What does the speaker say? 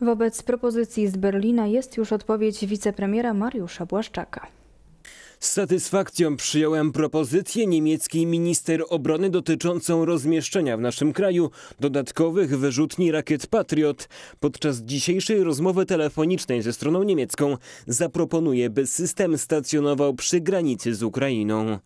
Wobec propozycji z Berlina jest już odpowiedź wicepremiera Mariusza Błaszczaka. Z satysfakcją przyjąłem propozycję niemieckiej minister obrony dotyczącą rozmieszczenia w naszym kraju dodatkowych wyrzutni rakiet Patriot. Podczas dzisiejszej rozmowy telefonicznej ze stroną niemiecką zaproponuję, by system stacjonował przy granicy z Ukrainą.